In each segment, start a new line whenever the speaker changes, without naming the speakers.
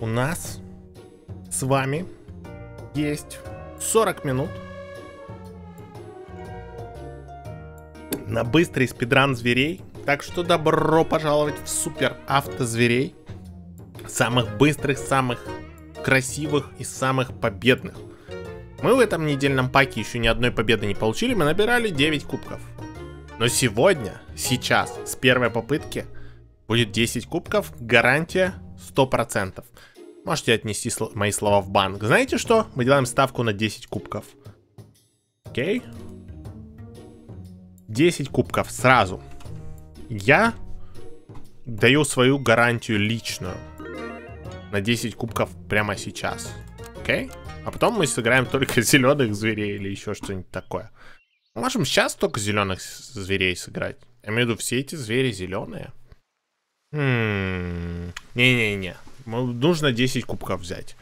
у нас с вами есть 40 минут на быстрый спидран зверей. Так что добро пожаловать в супер авто зверей. Самых быстрых, самых красивых и самых победных. Мы в этом недельном паке еще ни одной победы не получили, мы набирали 9 кубков. Но сегодня, сейчас, с первой попытки, будет 10 кубков, гарантия 100%. Можете отнести сл- мои слова в банк. Знаете что? Мы делаем ставку на 10 кубков. Окей. 10 кубков сразу. Я даю свою гарантию личную на 10 кубков прямо сейчас. Окей? А потом мы сыграем только зеленых зверей или еще что-нибудь такое. Мы можем сейчас только зеленых зверей сыграть. Я имею в виду, все эти звери зеленые. Не-не-не. Ну, нужно 10 кубков взять.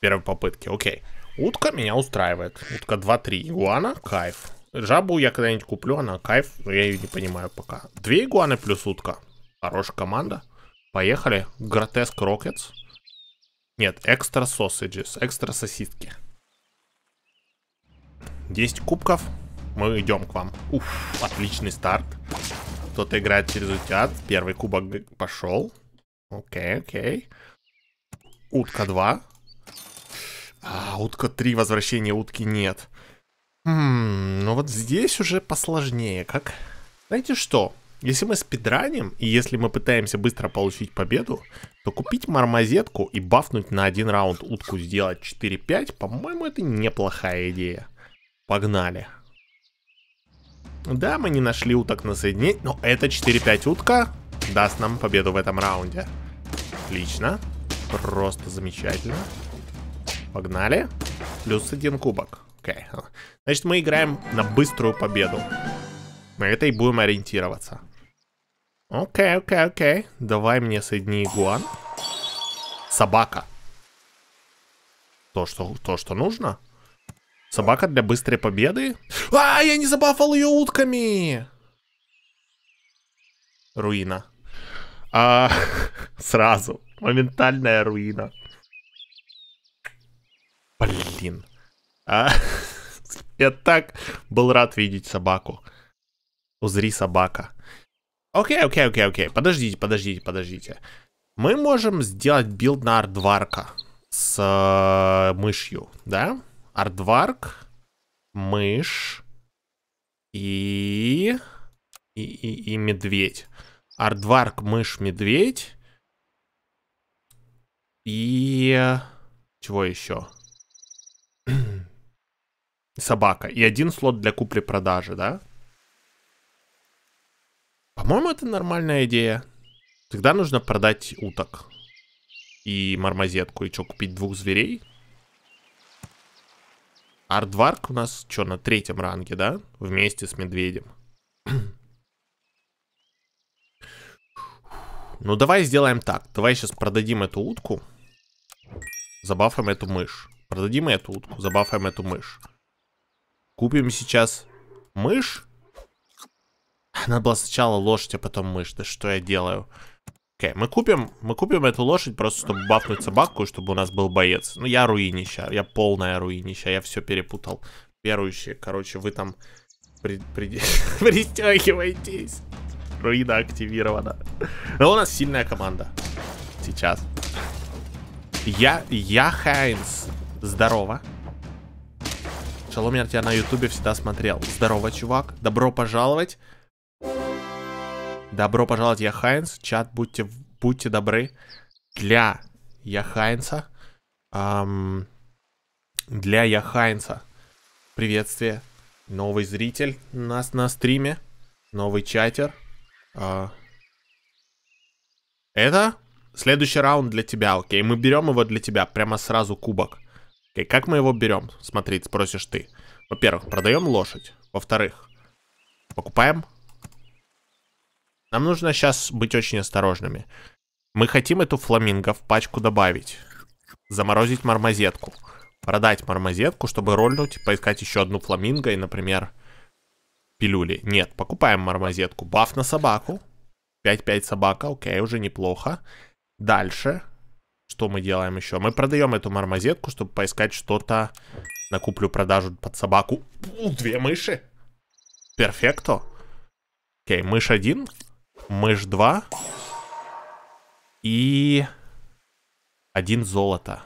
Первой попытки, окей. Утка меня устраивает. Утка 2-3. Игуана, кайф. Жабу я когда-нибудь куплю, она кайф, но я ее не понимаю пока. Две игуаны плюс утка. Хорошая команда. Поехали. Гротеск Рокетс. Нет, экстра сосиджес, экстра сосиски. 10 кубков. Мы идем к вам. Уф, отличный старт кто-то играет через утят. Первый кубок пошел. Окей, окей. Утка 2. А, утка 3, Возвращение утки нет. Хм, ну вот здесь уже посложнее, как... Знаете что? Если мы спидраним, и если мы пытаемся быстро получить победу, то купить мармозетку и бафнуть на один раунд утку сделать 4-5, по-моему, это неплохая идея. Погнали. Да, мы не нашли уток на соединение, но это 4-5 утка даст нам победу в этом раунде. Отлично. Просто замечательно. Погнали. Плюс один кубок. Окей. Okay. Значит, мы играем на быструю победу. На это и будем ориентироваться. Окей, окей, окей. Давай мне соедини игуан. Собака. То, что, то, что нужно. Собака для быстрой победы? А, я не забафал ее утками! Руина. А, сразу. Моментальная руина. Блин. А, я так был рад видеть собаку. Узри собака. Окей, окей, окей, окей. Подождите, подождите, подождите. Мы можем сделать билд на ардварка с э, мышью, да? Ардварк, мышь и... И, и, и медведь. Ардварк, мышь, медведь. И... Чего еще? Собака. И один слот для купли-продажи, да? По-моему, это нормальная идея. Тогда нужно продать уток. И мармозетку. И что, купить двух зверей? Ардварк у нас что, на третьем ранге, да? Вместе с медведем. ну давай сделаем так. Давай сейчас продадим эту утку. Забафаем эту мышь. Продадим эту утку, забафаем эту мышь. Купим сейчас мышь. Надо было сначала лошадь, а потом мышь. Да что я делаю? Окей, okay, мы купим, мы купим эту лошадь просто, чтобы бафнуть собаку, чтобы у нас был боец. Ну, я руинища, я полная руинища, я все перепутал. Верующие, короче, вы там при, при, пристегивайтесь. Руина активирована. Но ну, у нас сильная команда. Сейчас. Я, я Хайнс. Здорово. Шалом, я тебя на ютубе всегда смотрел. Здорово, чувак. Добро пожаловать. Добро пожаловать, я Хайнс. Чат, будьте, будьте добры. Для я Хайнса. Эм, для я Хайнса. Приветствие. Новый зритель у нас на стриме. Новый чатер. Э, это следующий раунд для тебя, окей? Мы берем его для тебя, прямо сразу кубок. Окей, как мы его берем? Смотри, спросишь ты. Во-первых, продаем лошадь. Во-вторых, покупаем нам нужно сейчас быть очень осторожными. Мы хотим эту фламинго в пачку добавить. Заморозить мармозетку. Продать мармозетку, чтобы рольнуть, поискать еще одну фламинго и, например, пилюли. Нет, покупаем мармозетку. Баф на собаку. 5-5 собака, окей, уже неплохо. Дальше. Что мы делаем еще? Мы продаем эту мармозетку, чтобы поискать что-то на куплю-продажу под собаку. Две мыши. Перфекто. Окей, мышь один мышь 2 и один золото.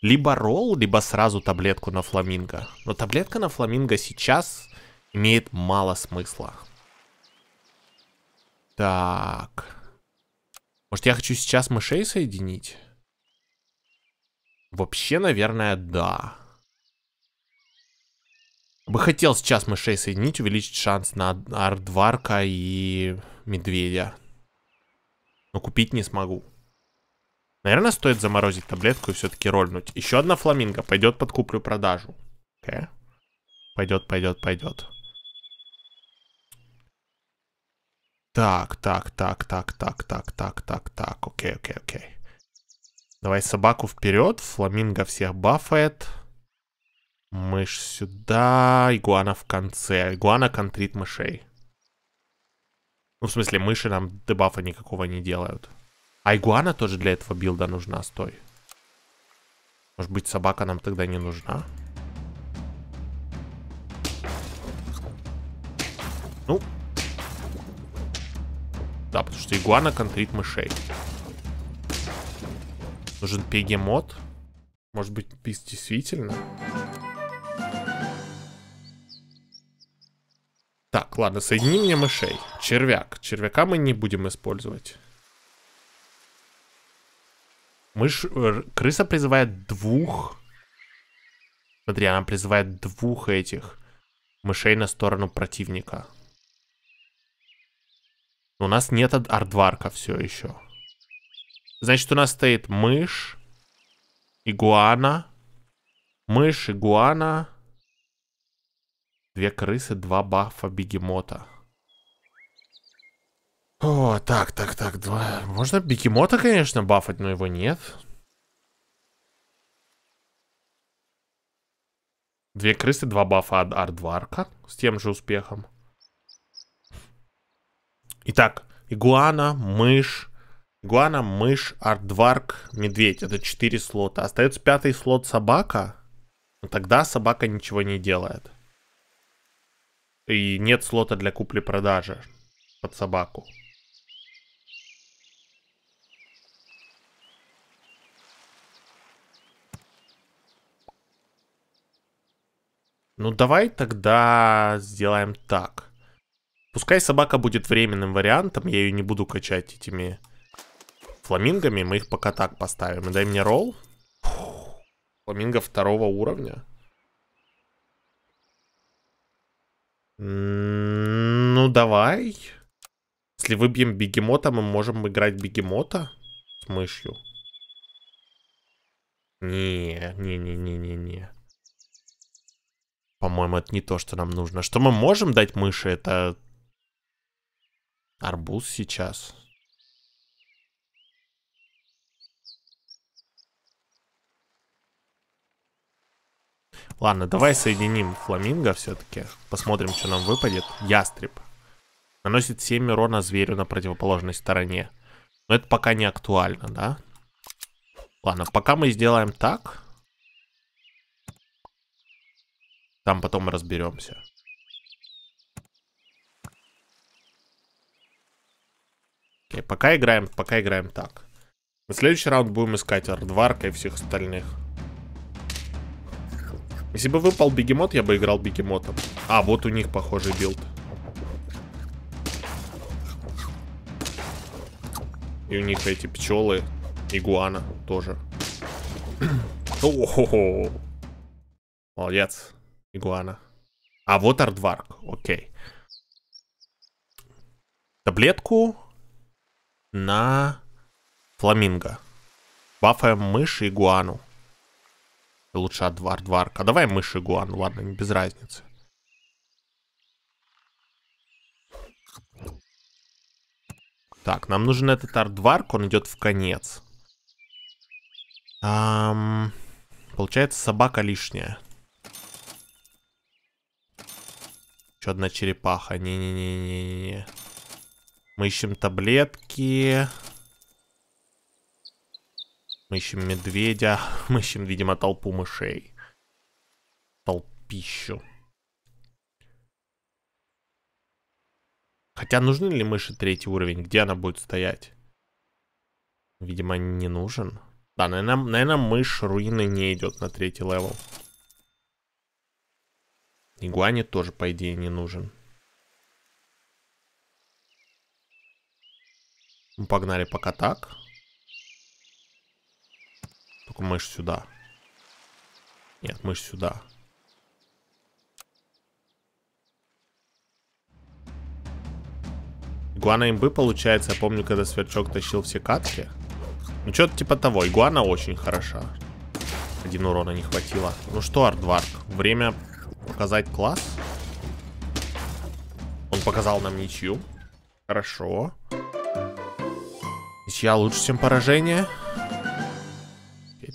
Либо ролл, либо сразу таблетку на фламинго. Но таблетка на фламинго сейчас имеет мало смысла. Так. Может, я хочу сейчас мышей соединить? Вообще, наверное, да. Бы хотел сейчас мышей соединить, увеличить шанс на ардварка и медведя. Но купить не смогу. Наверное, стоит заморозить таблетку и все-таки рольнуть. Еще одна фламинго. Пойдет под куплю-продажу. Okay. Пойдет, пойдет, пойдет. Так, так, так, так, так, так, так, так, так. Окей, окей, окей. Давай собаку вперед. Фламинго всех бафает. Мышь сюда. Игуана в конце. Игуана контрит мышей. Ну, в смысле, мыши нам дебафа никакого не делают. А игуана тоже для этого билда нужна, стой. Может быть, собака нам тогда не нужна? Ну. Да, потому что игуана контрит мышей. Нужен пегемот. Может быть, действительно? Так, ладно, соедини мне мышей. Червяк. Червяка мы не будем использовать. Мышь... Э, крыса призывает двух... Смотри, она призывает двух этих мышей на сторону противника. у нас нет ардварка все еще. Значит, у нас стоит мышь, игуана, мышь, игуана, Две крысы, два бафа бегемота. О, так, так, так, два. Можно бегемота, конечно, бафать, но его нет. Две крысы, два бафа от Ардварка с тем же успехом. Итак, игуана, мышь, игуана, мышь, Ардварк, медведь. Это четыре слота. Остается пятый слот собака. Но тогда собака ничего не делает. И нет слота для купли-продажи под собаку. Ну давай тогда сделаем так. Пускай собака будет временным вариантом, я ее не буду качать этими фламингами, мы их пока так поставим. И дай мне ролл. фламинго второго уровня. Ну, давай. Если выбьем бегемота, мы можем играть бегемота с мышью. Не, не, не, не, не, не. По-моему, это не то, что нам нужно. Что мы можем дать мыши, это... Арбуз сейчас. Ладно, давай соединим фламинго все-таки. Посмотрим, что нам выпадет. Ястреб. Наносит 7 урона зверю на противоположной стороне. Но это пока не актуально, да? Ладно, пока мы сделаем так. Там потом разберемся. Окей, пока играем, пока играем так. В следующий раунд будем искать Ардварка и всех остальных. Если бы выпал бегемот, я бы играл бегемотом. А, вот у них похожий билд. И у них эти пчелы, игуана тоже. О-хо-хо. Молодец, игуана. А вот ардварк, окей. Таблетку на фламинго. Бафаем мышь и игуану. Лучше Адвар Дварк. давай мы Шигуан, ладно, без разницы. Так, нам нужен этот Ардварк, он идет в конец. Эм, получается, собака лишняя. Еще одна черепаха. Не-не-не-не-не. Мы ищем таблетки. Мы ищем медведя. Мы ищем, видимо, толпу мышей. Толпищу. Хотя нужны ли мыши третий уровень? Где она будет стоять? Видимо, не нужен. Да, наверное, наверное мышь руины не идет на третий левел. Игуани тоже, по идее, не нужен. Ну, погнали пока так. Мышь сюда. Нет, мышь сюда. Игуана имбы получается, я помню, когда сверчок тащил все катки. Ну, что-то типа того. Игуана очень хороша. Один урона не хватило. Ну что, Ардварк? время показать класс. Он показал нам ничью. Хорошо. Ничья лучше, чем поражение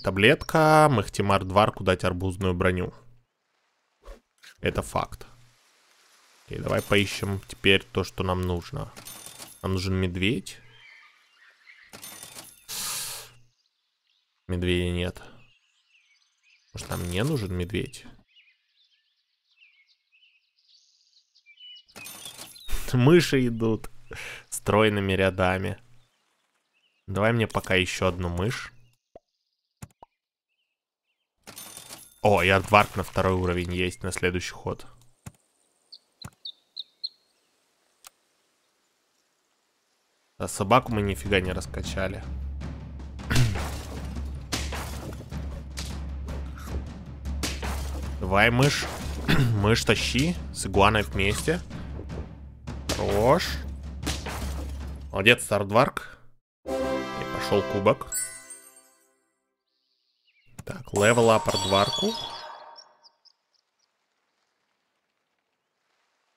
таблетка, Махтимар Дварку дать арбузную броню. Это факт. И давай поищем теперь то, что нам нужно. Нам нужен медведь. Медведя нет. Может, нам не нужен медведь? Мыши идут стройными рядами. Давай мне пока еще одну мышь. О, и антварк на второй уровень есть на следующий ход. А собаку мы нифига не раскачали. Давай, мышь. мышь тащи. С игуаной вместе. Хорош. Молодец, Стардварк. И пошел кубок. Так, левелап ардварку.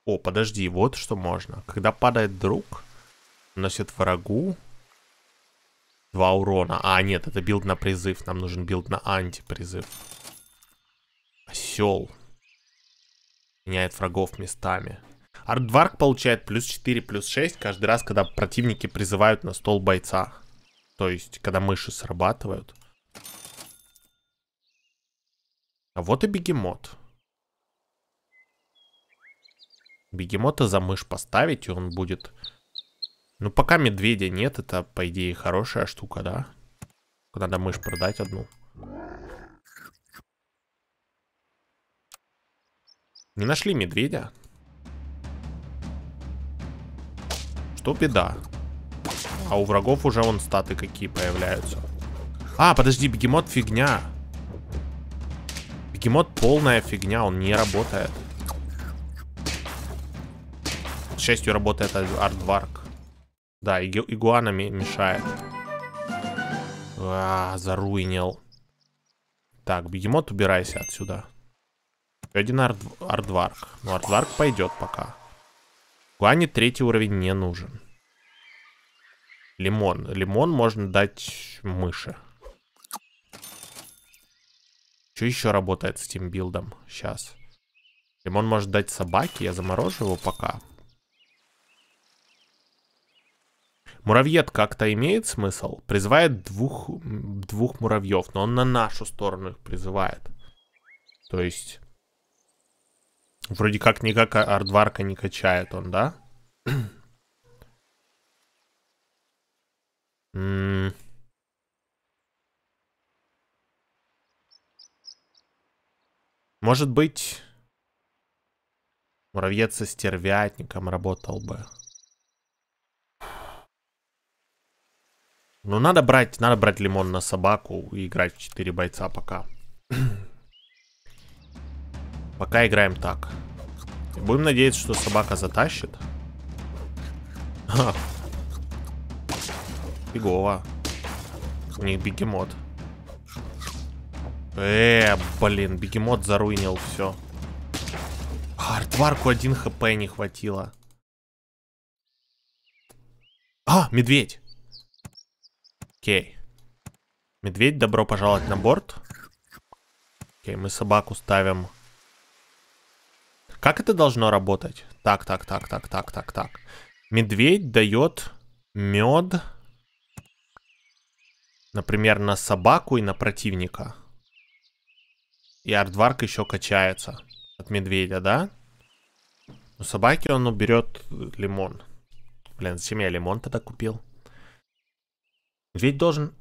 О, подожди, вот что можно. Когда падает друг, наносит врагу два урона. А, нет, это билд на призыв. Нам нужен билд на антипризыв. Осел. Меняет врагов местами. Ардварк получает плюс 4, плюс 6 каждый раз, когда противники призывают на стол бойца. То есть, когда мыши срабатывают. А вот и бегемот. Бегемота за мышь поставить, и он будет... Ну, пока медведя нет, это, по идее, хорошая штука, да? Надо мышь продать одну. Не нашли медведя? Что беда? А у врагов уже вон статы какие появляются. А, подожди, бегемот фигня. Бегемот полная фигня, он не работает. К счастью, работает ардварк. Да, игу игуана мешает. А, заруинил. Так, бегемот, убирайся отсюда. Один ард ардварк. Ну, ардварк пойдет пока. Гуане третий уровень не нужен. Лимон. Лимон можно дать мыши. Что еще работает с этим билдом? Сейчас. Лимон может дать собаке, я заморожу его пока. Муравьед как-то имеет смысл? Призывает двух, двух муравьев, но он на нашу сторону их призывает. То есть... Вроде как никак ардварка не качает он, да? М м-м. Может быть, муравьед со стервятником работал бы. Ну, надо брать, надо брать лимон на собаку и играть в 4 бойца пока. пока играем так. Будем надеяться, что собака затащит. Фигово. У них бегемот. Э, блин, бегемот заруинил все. Артварку один хп не хватило. А, медведь. Окей. Медведь, добро пожаловать на борт. Окей, мы собаку ставим. Как это должно работать? Так, так, так, так, так, так, так. Медведь дает мед, например, на собаку и на противника. И Ардварк еще качается от медведя, да? У собаки он уберет лимон. Блин, зачем я лимон тогда купил? Медведь должен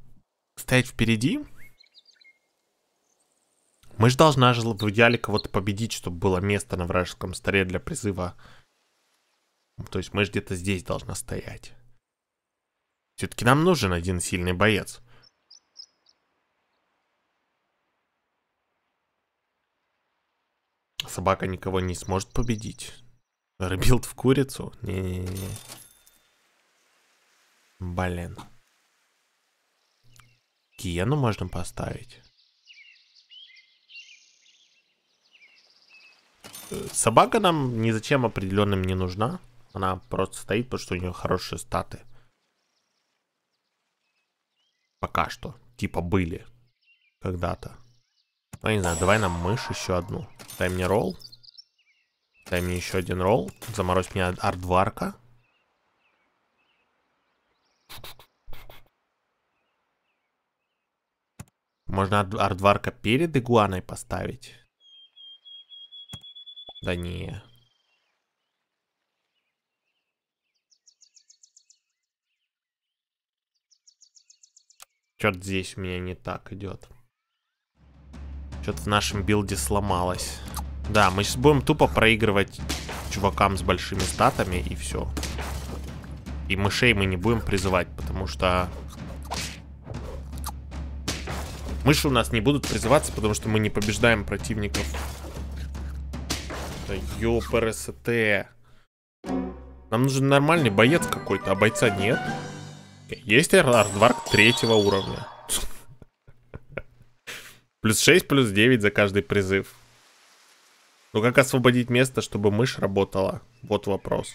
стоять впереди. Мы же должны же в идеале кого-то победить, чтобы было место на вражеском столе для призыва. То есть мы же где-то здесь должны стоять. Все-таки нам нужен один сильный боец. Собака никого не сможет победить. Рыбилд в курицу? Не-не-не. Блин. Киену можно поставить. Собака нам ни зачем определенным не нужна. Она просто стоит, потому что у нее хорошие статы. Пока что. Типа были. Когда-то. Ну, я не знаю, давай нам мышь еще одну. Дай мне ролл. Дай мне еще один ролл. Заморозь меня ардварка. Можно ардварка перед игуаной поставить. Да не. Что-то здесь у меня не так идет. Что-то в нашем билде сломалось. Да, мы сейчас будем тупо проигрывать чувакам с большими статами и все. И мышей мы не будем призывать, потому что... Мыши у нас не будут призываться, потому что мы не побеждаем противников. Да ёпрст. Нам нужен нормальный боец какой-то, а бойца нет. Есть Эрлардварк третьего уровня. Плюс 6, плюс 9 за каждый призыв. Ну как освободить место, чтобы мышь работала? Вот вопрос.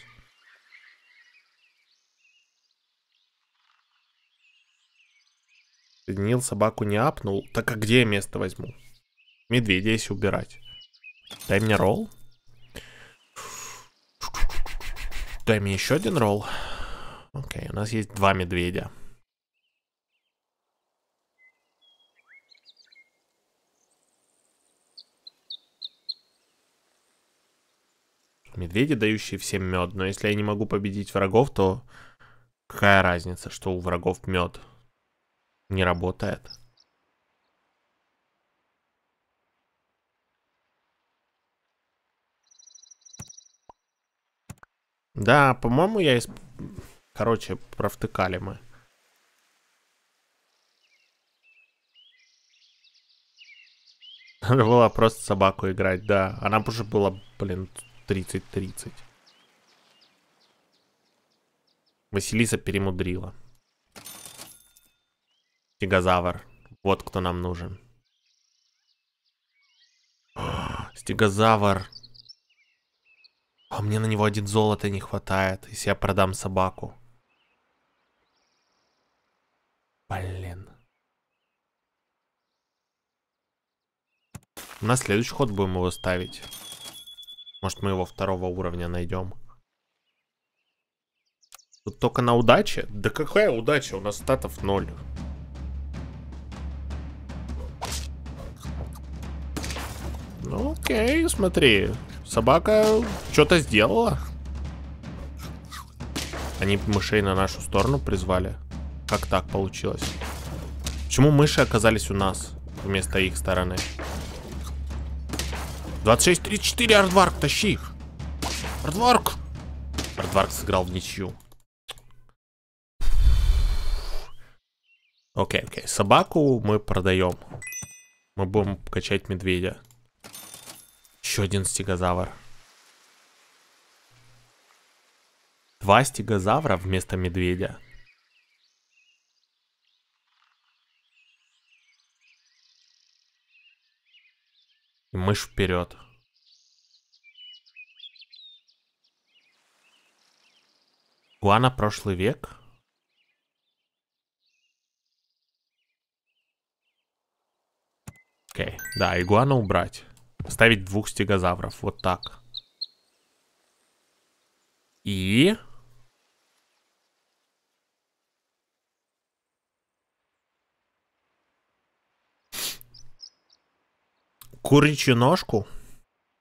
Соединил собаку не апнул. Так а где я место возьму? Медведя если убирать. Дай мне ролл. Дай мне еще один ролл. Окей, у нас есть два медведя. Медведи, дающие всем мед. Но если я не могу победить врагов, то какая разница, что у врагов мед? Не работает. Да, по-моему, я... из, Короче, провтыкали мы. Надо было просто собаку играть, да. Она уже была, блин, 30-30. Василиса перемудрила. Стегозавр. Вот кто нам нужен. Стегозавр. А мне на него один золото не хватает, если я продам собаку. Блин. На следующий ход будем его ставить. Может, мы его второго уровня найдем. Тут только на удаче? Да какая удача? У нас статов ноль. Ну, окей, смотри. Собака что-то сделала. Они мышей на нашу сторону призвали. Как так получилось? Почему мыши оказались у нас вместо их стороны? 26-34, Ардварк, тащи их. Ардварк. Ардварк сыграл в ничью. Окей, окей. Собаку мы продаем. Мы будем качать медведя. Еще один стегозавр. Два стегозавра вместо медведя. И мышь вперед. Гуана прошлый век. Окей. Да, игуана убрать. Ставить двух стегозавров. Вот так. И... куричью ножку,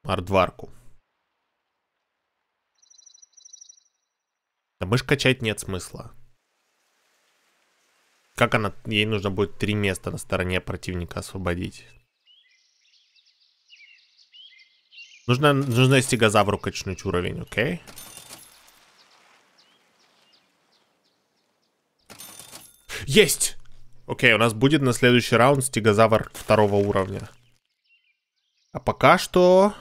ардварку. Да мышь качать нет смысла. Как она, ей нужно будет три места на стороне противника освободить. Нужно, нужно стегозавру качнуть уровень, окей? Okay? Есть! Окей, okay, у нас будет на следующий раунд стегозавр второго уровня. А пока что...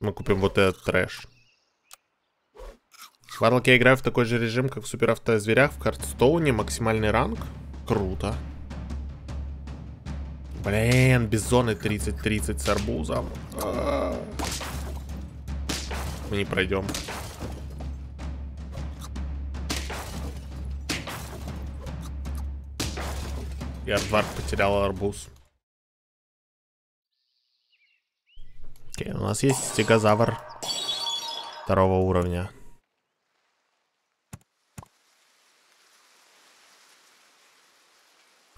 Мы купим вот этот трэш. В Warlock я играю в такой же режим, как в суперавтозверях в Хардстоуне. Максимальный ранг. Круто. Блин, бизоны 30-30 с арбузом. А. Мы не пройдем. Я дварк потерял арбуз. нас есть стегозавр второго уровня.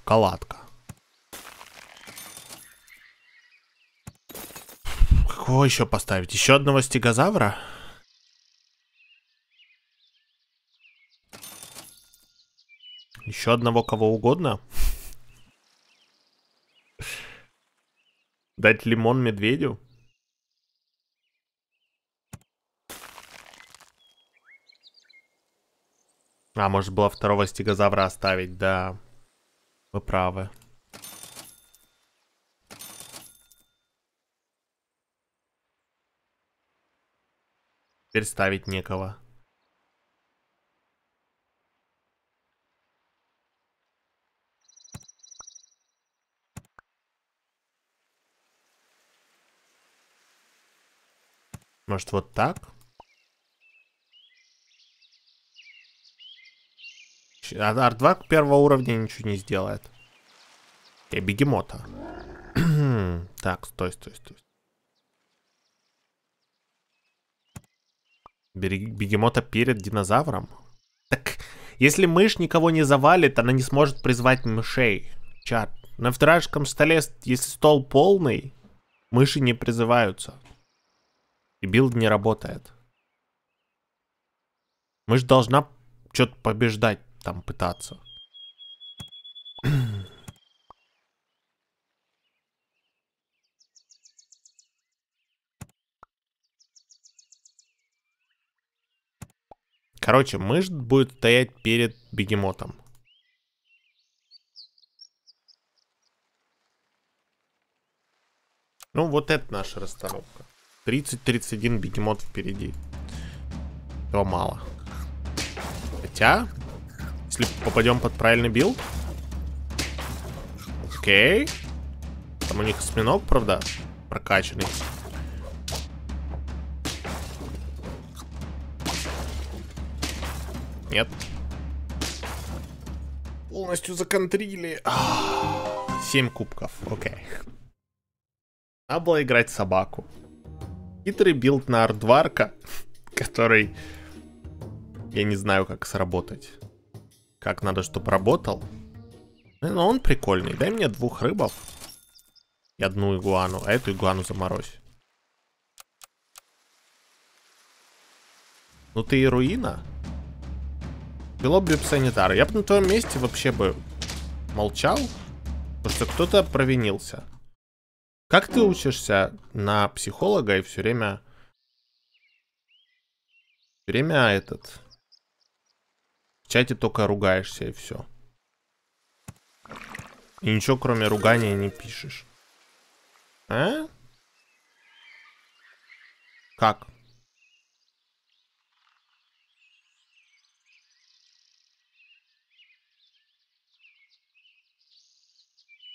Каладка. Какого еще поставить? Еще одного стегозавра? Еще одного кого угодно? Дать лимон медведю? А, может было второго стегозавра оставить, да. Вы правы. Теперь ставить некого. Может вот так? А Ардвак первого уровня ничего не сделает. Я бегемота. так, стой, стой, стой. Береги бегемота перед динозавром? Так, если мышь никого не завалит, она не сможет призвать мышей. Чат. На вторашком столе, если стол полный, мыши не призываются. И билд не работает. Мышь должна что-то побеждать там пытаться. Короче, мышь будет стоять перед бегемотом. Ну, вот это наша расстановка. 30-31 бегемот впереди. Его мало. Хотя, если попадем под правильный билд. Окей. Там у них осьминог, правда, прокачанный. Нет. Полностью законтрили. А. семь кубков, окей. Okay. Надо было играть собаку. Хитрый билд на ардварка, который... Я не знаю, как сработать. Как надо, чтобы работал. Э, Но ну, он прикольный. Дай мне двух рыбов. И одну игуану. А эту игуану заморозь. Ну ты и руина. Белобрюб санитар. Я бы на твоем месте вообще бы молчал. Потому что кто-то провинился. Как ты учишься на психолога и все время... время этот чате только ругаешься и все. И ничего кроме ругания не пишешь. А? Как?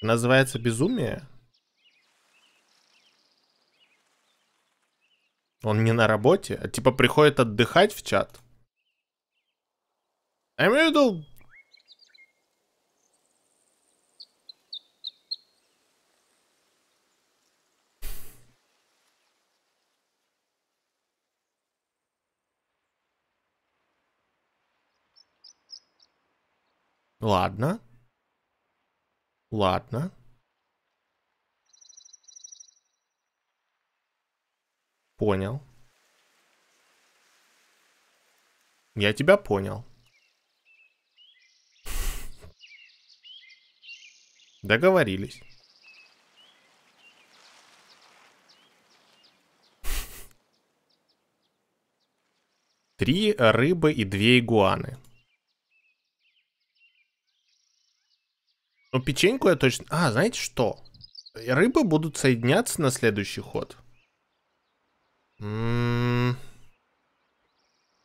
Называется безумие? Он не на работе, а типа приходит отдыхать в чат. Я имею в виду... Ладно. Ладно. Понял. Я тебя понял. Договорились. Три рыбы и две игуаны. Ну, печеньку я точно... А, знаете что? Рыбы будут соединяться на следующий ход. М-м-м.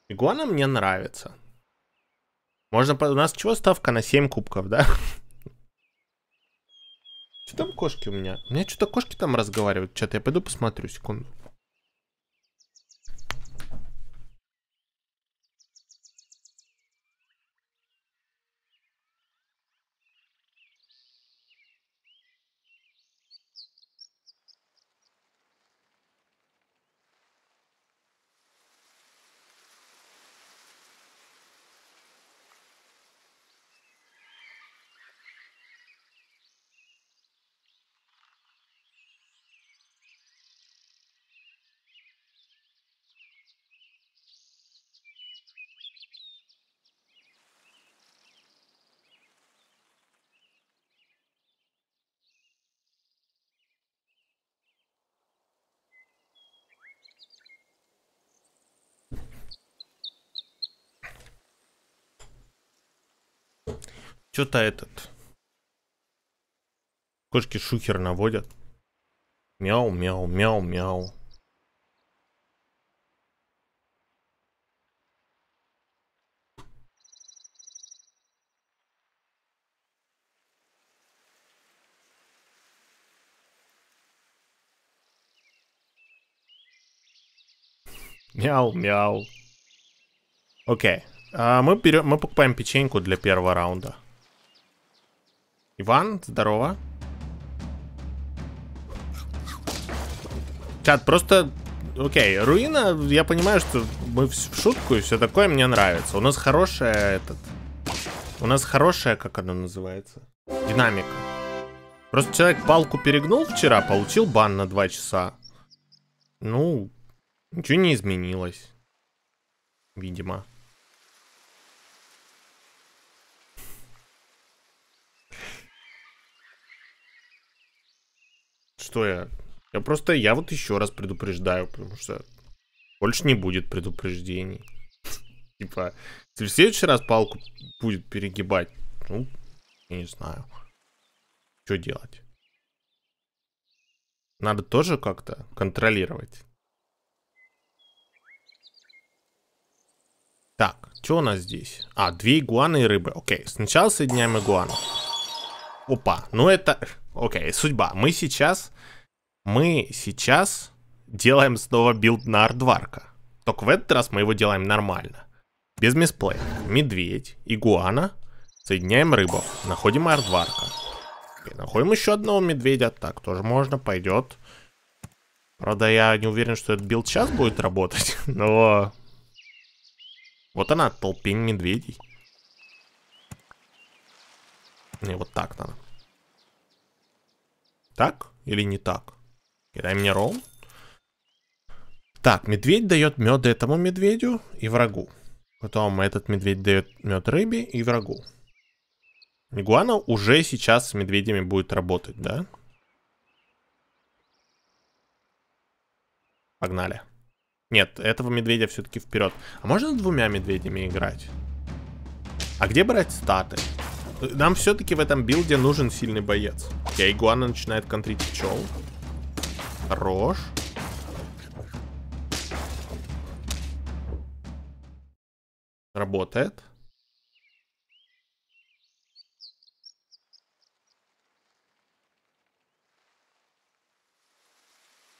Игуана мне нравится. Можно... У нас чего ставка на 7 кубков, да? Что там кошки у меня? У меня что-то кошки там разговаривают. Что-то я пойду посмотрю, секунду. Что-то этот... Кошки шухер наводят. Мяу, мяу, мяу, мяу. Мяу, мяу. Окей. Okay. А мы, берем, мы покупаем печеньку для первого раунда. Иван, здорово. Чат, просто... Окей, руина, я понимаю, что мы в шутку и все такое мне нравится. У нас хорошая этот... У нас хорошая, как она называется? Динамика. Просто человек палку перегнул вчера, получил бан на 2 часа. Ну, ничего не изменилось. Видимо. Что я? Я просто, я вот еще раз предупреждаю, потому что больше не будет предупреждений. Типа, если в следующий раз палку будет перегибать, ну, я не знаю. Что делать? Надо тоже как-то контролировать. Так, что у нас здесь? А, две игуаны и рыбы. Окей, сначала соединяем игуану. Опа, ну это... Окей, okay, судьба. Мы сейчас... Мы сейчас делаем снова билд на Ардварка. Только в этот раз мы его делаем нормально. Без мисплея. Медведь, игуана. Соединяем рыбу. Находим Ардварка. Okay, находим еще одного медведя. Так, тоже можно, пойдет. Правда, я не уверен, что этот билд сейчас будет работать, но... Вот она, толпень медведей. Мне вот так надо. Так или не так? Кидай мне ролл. Так, медведь дает мед этому медведю и врагу. Потом этот медведь дает мед рыбе и врагу. Игуана уже сейчас с медведями будет работать, да? Погнали. Нет, этого медведя все-таки вперед. А можно с двумя медведями играть? А где брать статы? Нам все-таки в этом билде нужен сильный боец. Я игуана начинает контрить пчел. Хорош. Работает.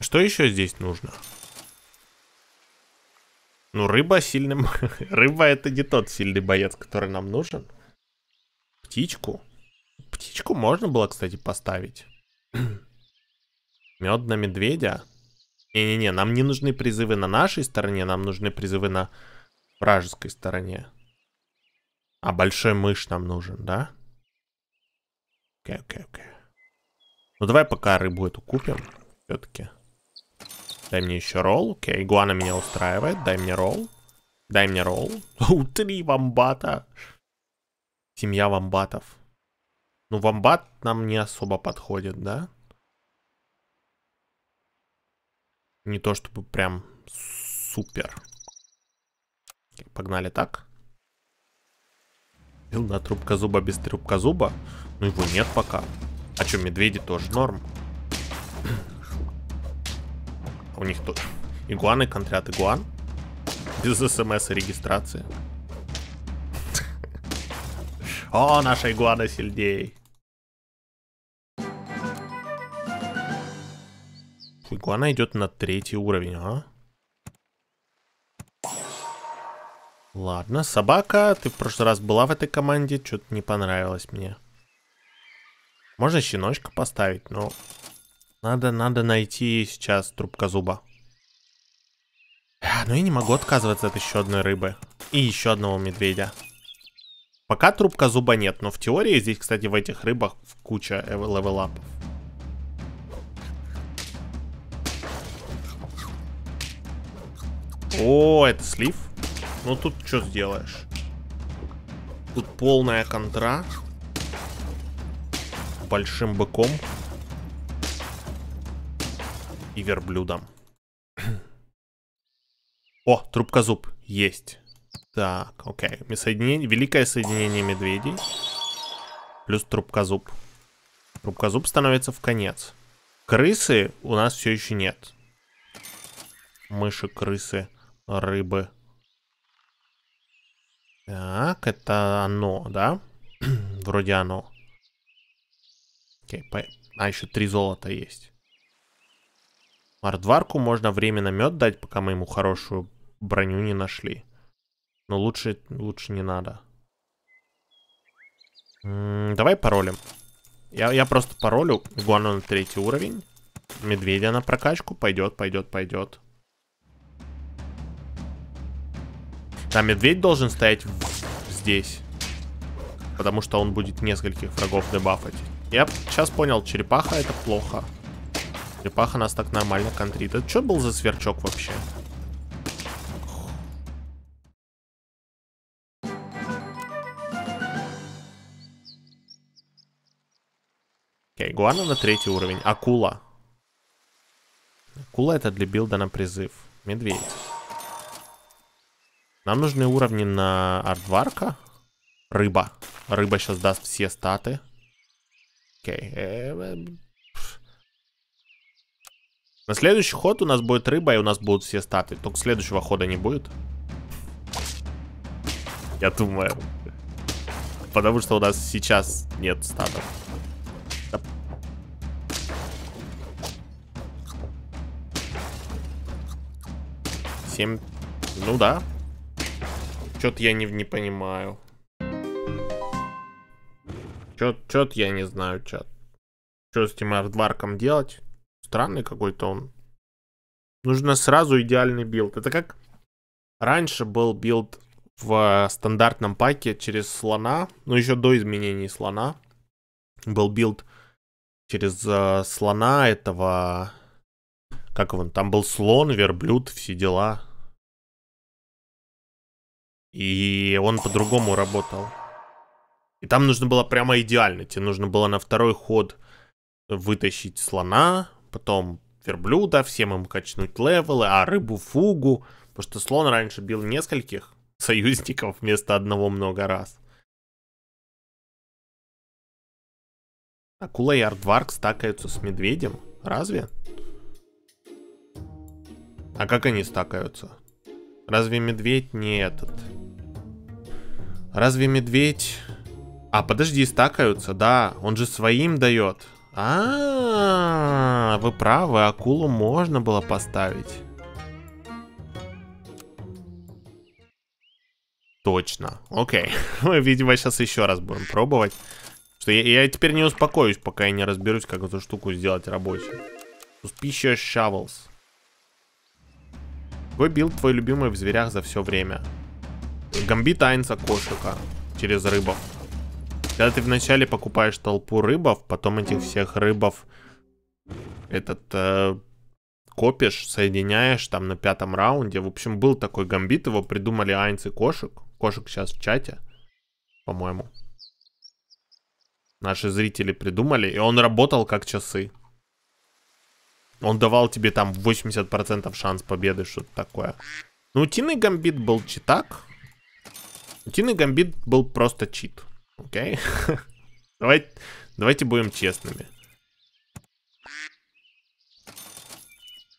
Что еще здесь нужно? Ну, рыба сильным... рыба это не тот сильный боец, который нам нужен птичку. Птичку можно было, кстати, поставить. Мед на медведя. Не-не-не, нам не нужны призывы на нашей стороне, нам нужны призывы на вражеской стороне. А большой мышь нам нужен, да? Окей, окей, окей. Ну давай пока рыбу эту купим, все-таки. Дай мне еще ролл, окей, игуана меня устраивает, дай мне ролл. Дай мне ролл. Утри, вамбата. Семья вамбатов. Ну, вамбат нам не особо подходит, да? Не то чтобы прям супер. Погнали так. Бил на трубка зуба без трубка зуба. Ну, его нет пока. А что, медведи тоже норм. У них тут Игуаны контрят игуан. Без смс и регистрации. О, нашей игуана сильней. Игуана идет на третий уровень, а? Ладно, собака, ты в прошлый раз была в этой команде, что-то не понравилось мне. Можно щеночка поставить, но надо, надо найти сейчас трубка зуба. А, но ну я не могу отказываться от еще одной рыбы и еще одного медведя. Пока трубка зуба нет, но в теории здесь, кстати, в этих рыбах куча э, левелапов. О, это слив. Ну тут что сделаешь? Тут полная контра. Большим быком. И верблюдом. О, трубка зуб. Есть. Так, окей. Okay. Соединение... Великое соединение медведей. Плюс Трубка зуб становится в конец. Крысы у нас все еще нет. Мыши, крысы, рыбы. Так, это оно, да? Вроде оно. Окей, по... А еще три золота есть. Мордварку можно временно мед дать, пока мы ему хорошую броню не нашли. Но лучше, лучше не надо. М -м, давай паролем. Я, я просто паролю игуану на третий уровень. Медведя на прокачку. Пойдет, пойдет, пойдет. Да, медведь должен стоять здесь. Потому что он будет нескольких врагов дебафать. Я сейчас понял, черепаха это плохо. Черепаха нас так нормально контрит. Это что был за сверчок вообще? Окей, okay, Гуана на третий уровень. Акула. Акула это для билда на призыв. Медведь. Нам нужны уровни на ардварка. Рыба. Рыба сейчас даст все статы. Окей. Э, э, э, на следующий ход у нас будет рыба, и у нас будут все статы. Только следующего хода не будет. Я думаю. Потому что у нас сейчас нет статов. 7... Ну да. Чё-то я не, не понимаю. Чё-то я не знаю, чат. Что с этим ардварком делать? Странный какой-то он. Нужно сразу идеальный билд. Это как раньше был билд в стандартном паке через слона, ну еще до изменений слона. Был билд через э, слона этого... Как он? Там был слон, верблюд, все дела. И он по-другому работал. И там нужно было прямо идеально. Тебе нужно было на второй ход вытащить слона, потом верблюда, всем им качнуть левелы, а рыбу фугу. Потому что слон раньше бил нескольких союзников вместо одного много раз. Акула и Ардварк стакаются с медведем? Разве? А как они стакаются? Разве медведь не этот? Разве медведь... А, подожди, стакаются, да. Он же своим дает. А, вы правы, акулу можно было поставить. Точно. Окей. Мы, видимо, сейчас еще раз будем пробовать. Что я, я теперь не успокоюсь, пока я не разберусь, как эту штуку сделать рабочей. Suspicious Shovels. Какой билд твой любимый в зверях за все время? Гамбит Айнса Кошика через рыбов. Когда ты вначале покупаешь толпу рыбов, потом этих всех рыбов этот э, копишь, соединяешь там на пятом раунде. В общем, был такой гамбит, его придумали Айнс и Кошек. Кошек сейчас в чате, по-моему. Наши зрители придумали, и он работал как часы. Он давал тебе там 80% шанс победы, что-то такое. Ну, утиный гамбит был читак. Утиный гамбит был просто чит. Окей? давайте, давайте будем честными.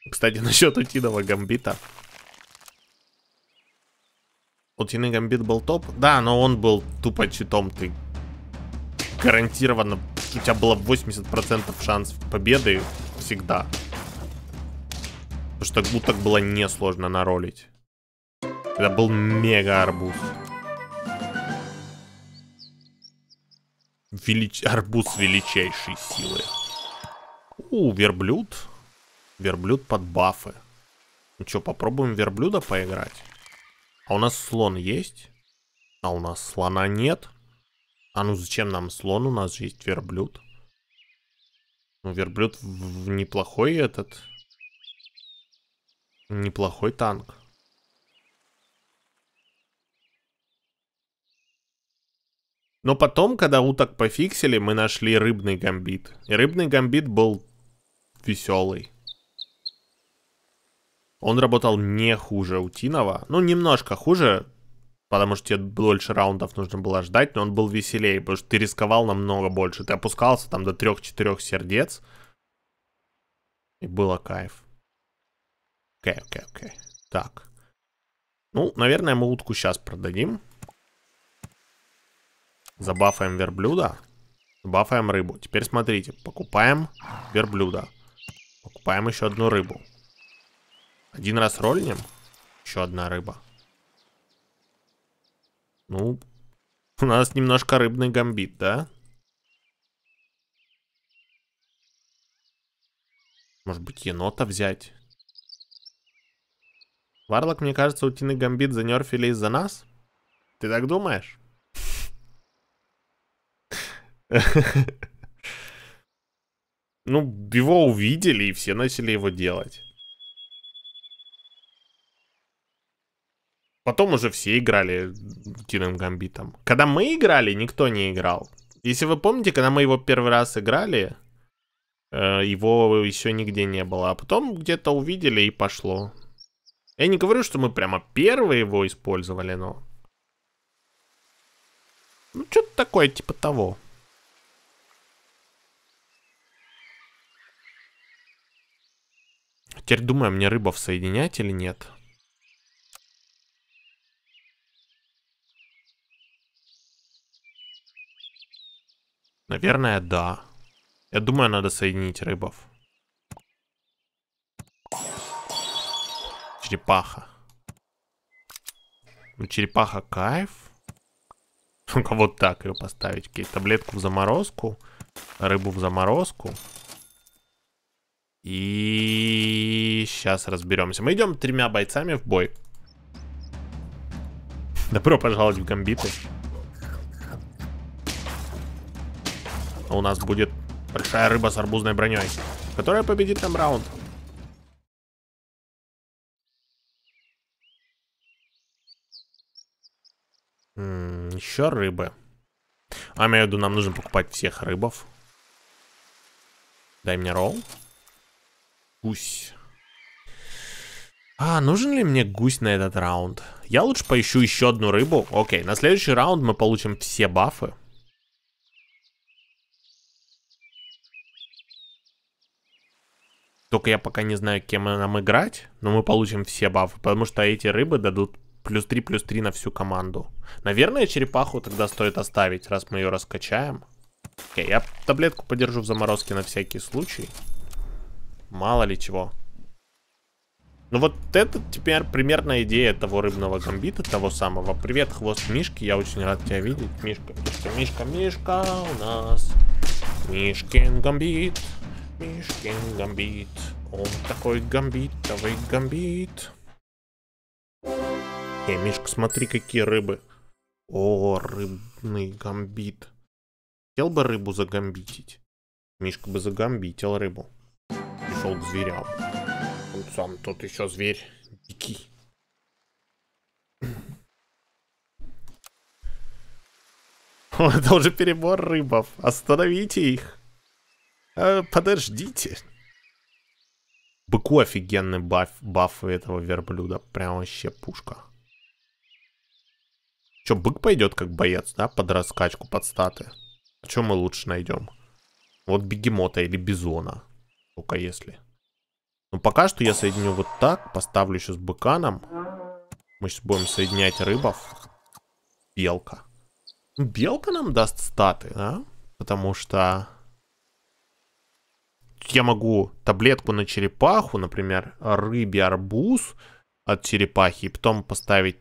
Кстати, насчет утиного гамбита. Утиный гамбит был топ? Да, но он был тупо читом. Ты гарантированно... У тебя было 80% шанс победы всегда. Потому что гуток было несложно наролить. Это был мега арбуз. Велич... Арбуз величайшей силы. У, верблюд. Верблюд под бафы. Ну что, попробуем верблюда поиграть? А у нас слон есть? А у нас слона нет. А ну зачем нам слон? У нас же есть верблюд. Ну, верблюд в неплохой этот... Неплохой танк. Но потом, когда уток пофиксили, мы нашли рыбный гамбит. И рыбный гамбит был веселый. Он работал не хуже утиного. Ну, немножко хуже, потому что тебе больше раундов нужно было ждать, но он был веселее, потому что ты рисковал намного больше. Ты опускался там до 3-4 сердец. И было кайф. Окей, окей, окей. Так. Ну, наверное, мы утку сейчас продадим. Забафаем верблюда. Бафаем рыбу. Теперь смотрите, покупаем верблюда. Покупаем еще одну рыбу. Один раз рольнем. Еще одна рыба. Ну, у нас немножко рыбный гамбит, да? Может быть, енота взять? Варлок, мне кажется, утиный гамбит занерфили из-за нас? Ты так думаешь? Ну, его увидели, и все начали его делать. Потом уже все играли Тином Гамбитом. Когда мы играли, никто не играл. Если вы помните, когда мы его первый раз играли, э, его еще нигде не было. А потом где-то увидели и пошло. Я не говорю, что мы прямо первые его использовали, но... Ну, что-то такое, типа того. Теперь думаю, а мне рыбов соединять или нет. Наверное, да. Я думаю, надо соединить рыбов. Черепаха. Ну, черепаха кайф. Только вот так ее поставить. Таблетку в заморозку, рыбу в заморозку. И сейчас разберемся. Мы идем тремя бойцами в бой. Добро пожаловать в гамбиты. У нас будет большая рыба с арбузной броней, которая победит нам раунд. М -м, еще рыбы. А, я имею в виду, нам нужно покупать всех рыбов. Дай мне ролл. Гусь. А, нужен ли мне гусь на этот раунд? Я лучше поищу еще одну рыбу. Окей, на следующий раунд мы получим все бафы. Только я пока не знаю, кем нам играть, но мы получим все бафы, потому что эти рыбы дадут плюс 3, плюс 3 на всю команду. Наверное, черепаху тогда стоит оставить, раз мы ее раскачаем. Окей, я таблетку подержу в заморозке на всякий случай мало ли чего. Ну вот это теперь примерная идея того рыбного гамбита, того самого. Привет, хвост Мишки, я очень рад тебя видеть. Мишка, Мишка, Мишка, Мишка у нас. Мишкин гамбит, Мишкин гамбит. Он такой гамбитовый гамбит. Э, Мишка, смотри, какие рыбы. О, рыбный гамбит. Хотел бы рыбу загамбитить. Мишка бы загамбитил рыбу пошел к зверям. Он сам тут еще зверь дикий. Это уже перебор рыбов. Остановите их. А, подождите. Быку офигенный баф, баф этого верблюда. Прям вообще пушка. Че, бык пойдет как боец, да? Под раскачку, под статы. А что мы лучше найдем? Вот бегемота или бизона. Только если. Но ну, пока что я соединю вот так. Поставлю еще с быканом. Мы сейчас будем соединять рыбов. Белка. Ну, белка нам даст статы, да? Потому что... Я могу таблетку на черепаху, например, рыбий арбуз от черепахи, и потом поставить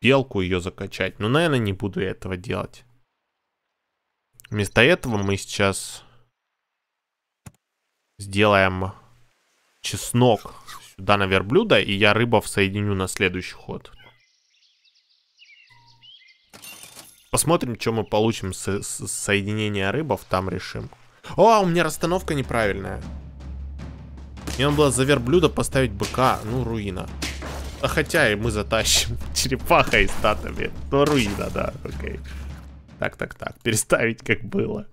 белку ее закачать. Но, наверное, не буду я этого делать. Вместо этого мы сейчас сделаем чеснок сюда на верблюда, и я рыбов соединю на следующий ход. Посмотрим, что мы получим с, с соединения рыбов, там решим. О, а у меня расстановка неправильная. Мне надо было за верблюда поставить быка, ну руина. А хотя и мы затащим черепаха и статами, то ну, руина, да, окей. Так, так, так, переставить как было.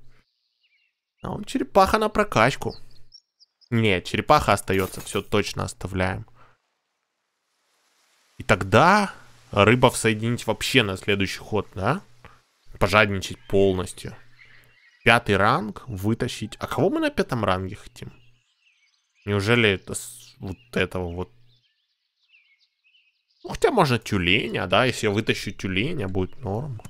А он черепаха на прокачку. Не, черепаха остается, все точно оставляем. И тогда рыбов соединить вообще на следующий ход, да? Пожадничать полностью. Пятый ранг вытащить. А кого мы на пятом ранге хотим? Неужели это вот этого вот? Ну, хотя можно тюленя, да? Если я вытащу тюленя, будет норм.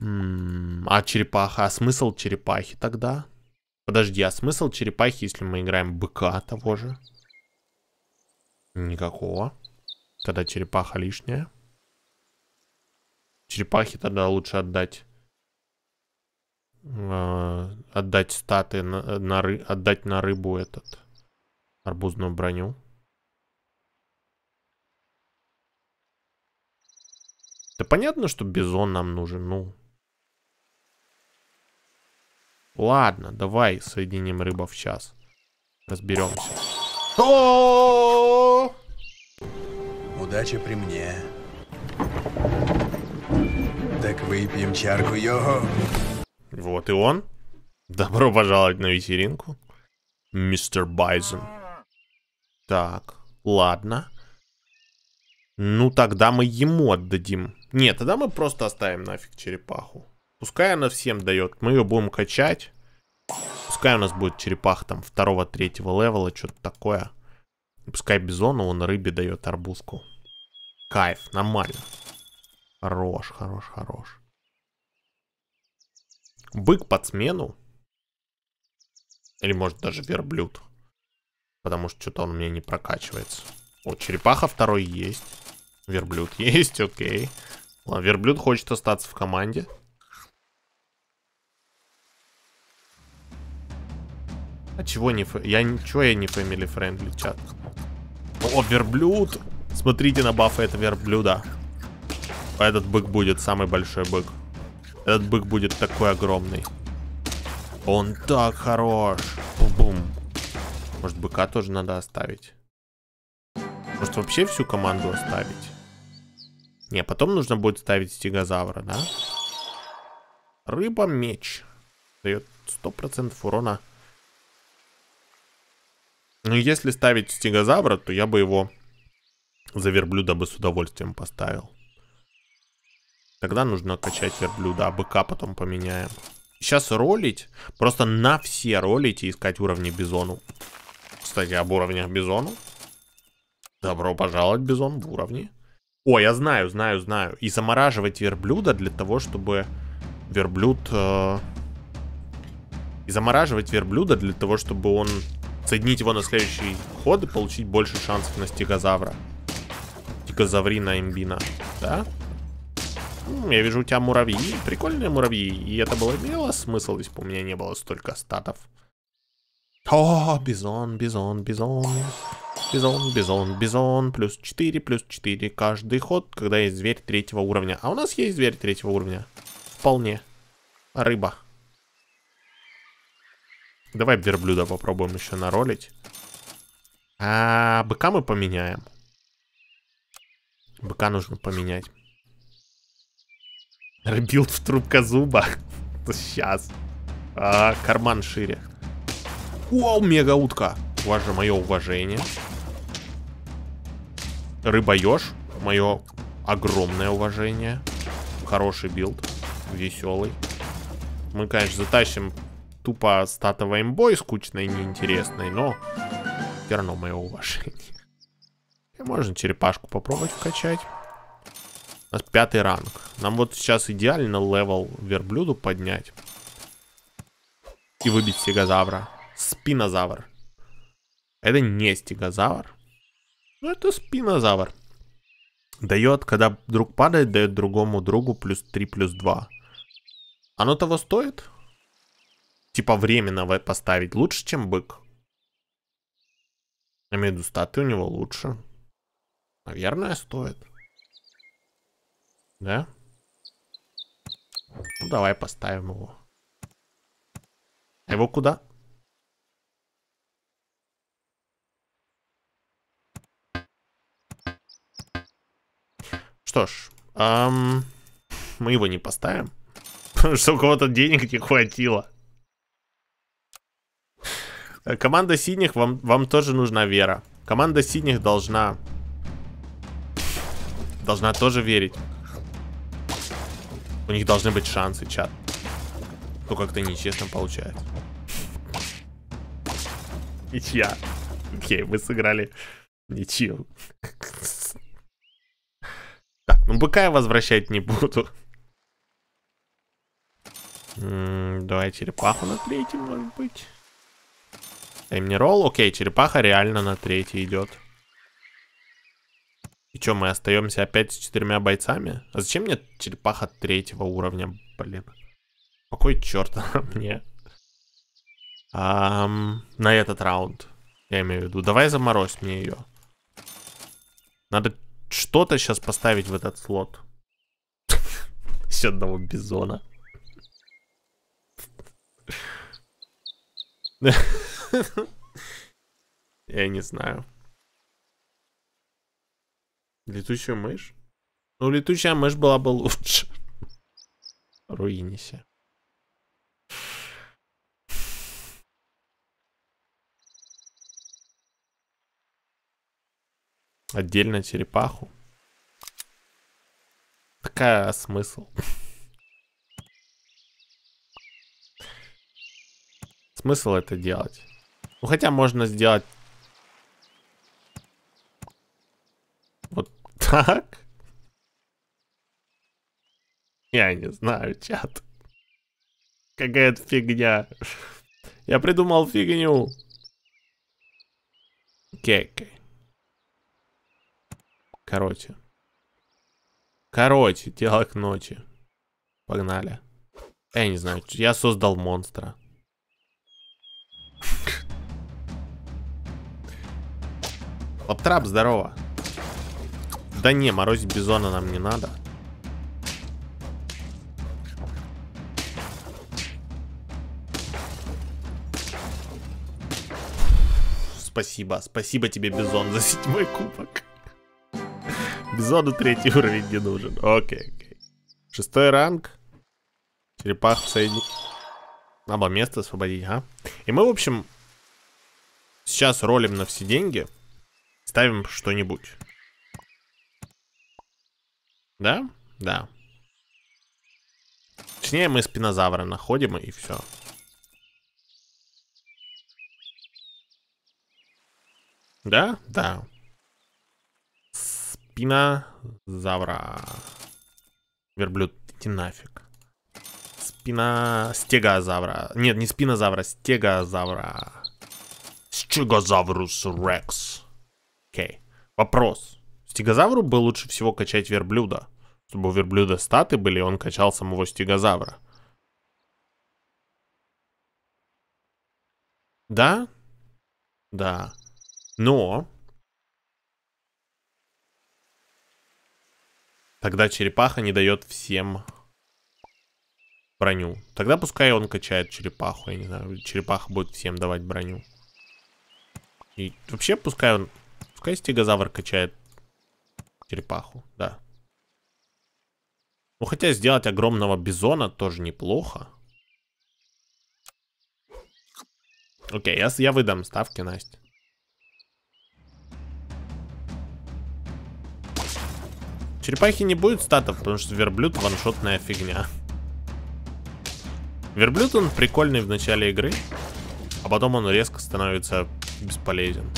М -м а черепаха? А смысл черепахи тогда? Подожди, а смысл черепахи, если мы играем быка того же? Никакого. Тогда черепаха лишняя. Черепахи тогда лучше отдать. Э, отдать статы, на, на, ры, отдать на рыбу этот арбузную броню. Да понятно, что бизон нам нужен, ну... Ладно, давай соединим рыба в час. Разберемся. О! Удача при мне. Так выпьем чарку, йо. Вот и он. Добро пожаловать на вечеринку. Мистер Байзен. Так, ладно. Ну, тогда мы ему отдадим. Нет, тогда мы просто оставим нафиг черепаху. Пускай она всем дает. Мы ее будем качать. Пускай у нас будет черепах там второго-третьего левела, что-то такое. Пускай бизону он рыбе дает арбузку. Кайф, нормально. Хорош, хорош, хорош. Бык под смену. Или может даже верблюд. Потому что что-то он у меня не прокачивается. О, черепаха второй есть. Верблюд есть, окей. Ладно, верблюд хочет остаться в команде. А чего не... Фэ... Я ничего я не family friendly чат. О, верблюд! Смотрите на бафы этого верблюда. Этот бык будет самый большой бык. Этот бык будет такой огромный. Он так хорош. Бум. Может, быка тоже надо оставить? Может, вообще всю команду оставить? Не, потом нужно будет ставить стегозавра, да? Рыба-меч. Дает 100% урона но если ставить стегозавра, то я бы его за верблюда бы с удовольствием поставил. Тогда нужно качать верблюда, а быка потом поменяем. Сейчас ролить, просто на все ролить и искать уровни бизону. Кстати, об уровнях бизону. Добро пожаловать, бизон, в уровни. О, я знаю, знаю, знаю. И замораживать верблюда для того, чтобы верблюд... Э... И замораживать верблюда для того, чтобы он Соединить его на следующий ход и получить больше шансов на стегозавра. Стегозаврина имбина. Да? Я вижу у тебя муравьи. Прикольные муравьи. И это было имело смысл, если бы у меня не было столько статов. О, бизон, бизон, бизон. Бизон, бизон, бизон. Плюс 4, плюс 4. Каждый ход, когда есть зверь третьего уровня. А у нас есть зверь третьего уровня. Вполне. Рыба. Давай верблюда попробуем еще наролить. А, быка мы поменяем. Быка нужно поменять. Рыбилд в трубка зуба. Сейчас. А, карман шире. Вау, мега утка. У мое уважение. Рыбоеж. Мое огромное уважение. Хороший билд. Веселый. Мы, конечно, затащим тупо статовый имбой, скучный и неинтересной, но все равно мое уважение. Можно черепашку попробовать вкачать. У нас пятый ранг. Нам вот сейчас идеально левел верблюду поднять. И выбить стегозавра. Спинозавр. Это не стегозавр. Но это спинозавр. Дает, когда друг падает, дает другому другу плюс 3, плюс 2. Оно того стоит? типа временно поставить лучше, чем бык. А имею у него лучше. Наверное, стоит. Да? Ну, давай поставим его. А его куда? Что ж, эм, мы его не поставим. Потому что у кого-то денег не хватило. Э, команда синих, вам, вам тоже нужна вера. Команда синих должна... Должна тоже верить. У них должны быть шансы, чат. Ну как-то нечестно получается. Ничья. Окей, мы сыграли ничью. Так, ну быка я возвращать не буду. Давай черепаху наклеить, может быть. Эмнирол, окей, черепаха реально на третий идет. И что, мы остаемся опять с четырьмя бойцами? А зачем мне черепаха третьего уровня, блин? Какой черт мне? Um, на этот раунд, я имею в виду. Давай заморозь мне ее. Надо что-то сейчас поставить в этот слот. С одного бизона. Я не знаю. Летучая мышь? Ну, летучая мышь была бы лучше. Руинися. Отдельно черепаху. Такая смысл? Смысл это делать? Ну, хотя можно сделать... Вот так. Я не знаю, чат. Какая-то фигня. Я придумал фигню. Окей, окей. Короче. Короче, дело к ночи. Погнали. Я не знаю, я создал монстра. трап, здорово. Да не, морозить бизона нам не надо. Спасибо, спасибо тебе, Бизон, за седьмой кубок. Бизону третий уровень не нужен. Окей, окей. Шестой ранг. Черепах соединить. Оба место освободить, а? И мы, в общем, сейчас ролим на все деньги ставим что-нибудь. Да? Да. Точнее, мы спинозавра находим и все. Да? Да. Спинозавра. Верблюд, иди нафиг. Спина... Стегозавра. Нет, не спинозавра, стегозавра. Стегозаврус рекс. Окей. Вопрос. Стегозавру бы лучше всего качать верблюда. Чтобы у верблюда статы были, и он качал самого стегозавра. Да? Да. Но... Тогда черепаха не дает всем броню. Тогда пускай он качает черепаху. Я не знаю, черепаха будет всем давать броню. И вообще пускай он Пускай стегозавр качает черепаху, да. Ну, хотя сделать огромного бизона тоже неплохо. Окей, я, я выдам ставки, Настя. Черепахи не будет статов, потому что верблюд ваншотная фигня. Верблюд он прикольный в начале игры, а потом он резко становится бесполезен.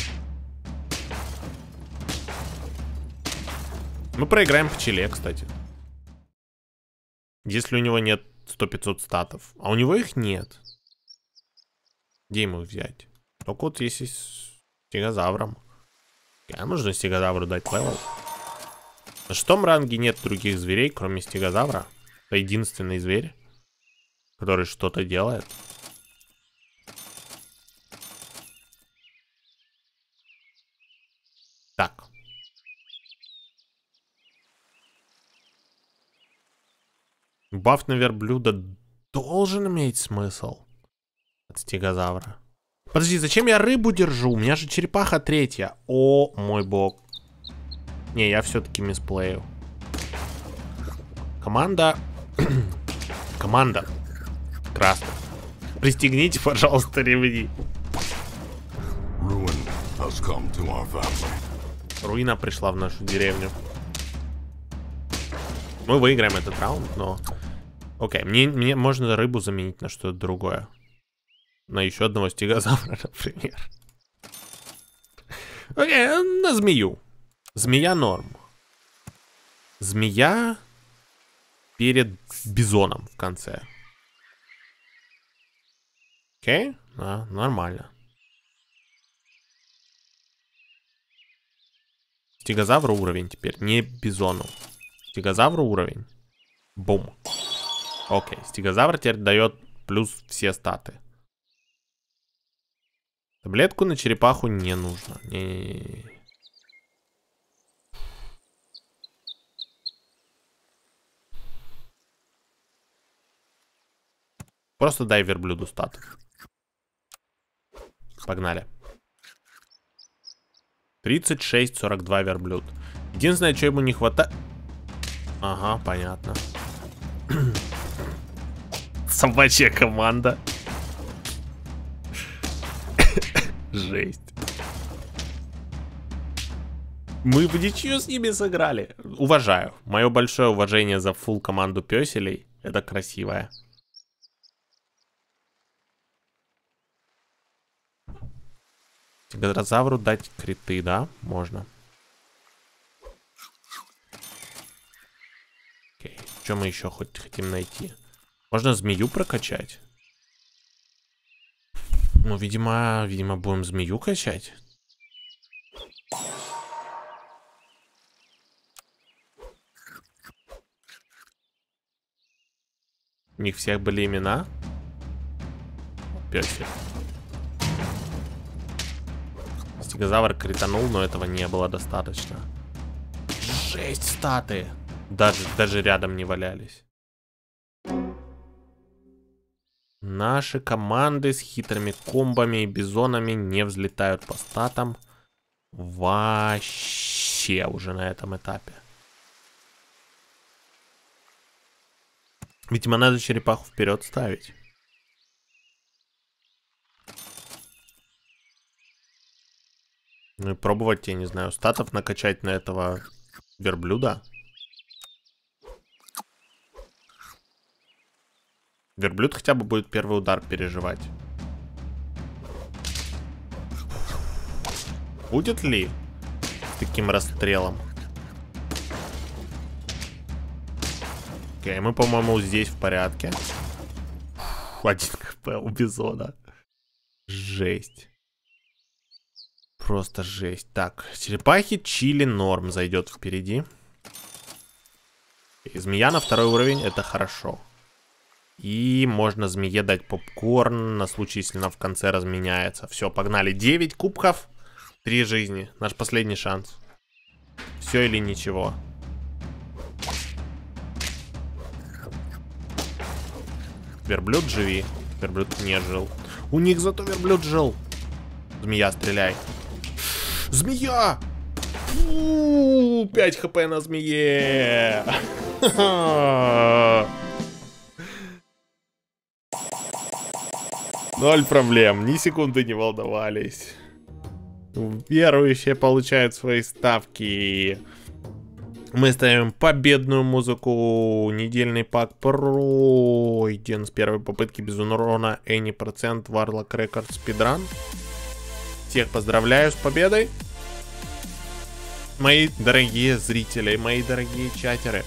Мы проиграем пчеле, кстати. Если у него нет 100-500 статов. А у него их нет. Где ему взять? Только вот если с стегозавром. А можно стегозавру дать левел? На шестом ранге нет других зверей, кроме стегозавра. Это единственный зверь, который что-то делает. Так. Баф на верблюда должен иметь смысл от стегозавра. Подожди, зачем я рыбу держу? У меня же черепаха третья. О, мой бог. Не, я все-таки мисплею. Команда... Команда. Красный. Пристегните, пожалуйста, ремни. Руина пришла в нашу деревню. Мы выиграем этот раунд, но... Окей, мне, мне можно рыбу заменить на что-то другое. На еще одного стегозавра, например. Окей, э, на змею. Змея норм. Змея перед бизоном в конце. Окей, да, нормально. Стегозавру уровень теперь, не бизону. Стегозавру уровень. Бум. Окей, стегозавр теперь дает плюс все статы. Таблетку на черепаху не нужно. Не -не -не. Просто дай верблюду статы. Погнали. 36-42 верблюд. Единственное, что ему не хватает... Ага, понятно. Собачья команда. Жесть. Мы в ничью с ними сыграли. Уважаю. Мое большое уважение за фул команду песелей. Это красивая. Тигрозавру дать криты, да? Можно. Что мы еще хоть хотим найти? Можно змею прокачать? Ну, видимо, видимо, будем змею качать. У них всех были имена. Песик. Стегозавр кританул, но этого не было достаточно. Жесть, статы! Даже, даже рядом не валялись. Наши команды с хитрыми комбами и бизонами не взлетают по статам. Вообще уже на этом этапе. Видимо, надо черепаху вперед ставить. Ну и пробовать, я не знаю, статов накачать на этого верблюда. Верблюд хотя бы будет первый удар переживать. Будет ли с таким расстрелом? Окей, мы, по-моему, здесь в порядке. один хп у Бизона. Жесть. Просто жесть. Так, черепахи чили норм зайдет впереди. И змея на второй уровень, это хорошо. И можно змее дать попкорн на случай, если она в конце разменяется. Все, погнали. 9 кубков, 3 жизни. Наш последний шанс. Все или ничего. Верблюд живи. Верблюд не жил. У них зато верблюд жил. Змея, стреляй. Змея! Фу, 5 хп на змее! Ноль проблем, ни секунды не волновались. Верующие получают свои ставки. Мы ставим победную музыку. Недельный пак пройден с первой попытки без урона. Any процент Warlock Record Speedrun. Всех поздравляю с победой. Мои дорогие зрители, мои дорогие чатеры.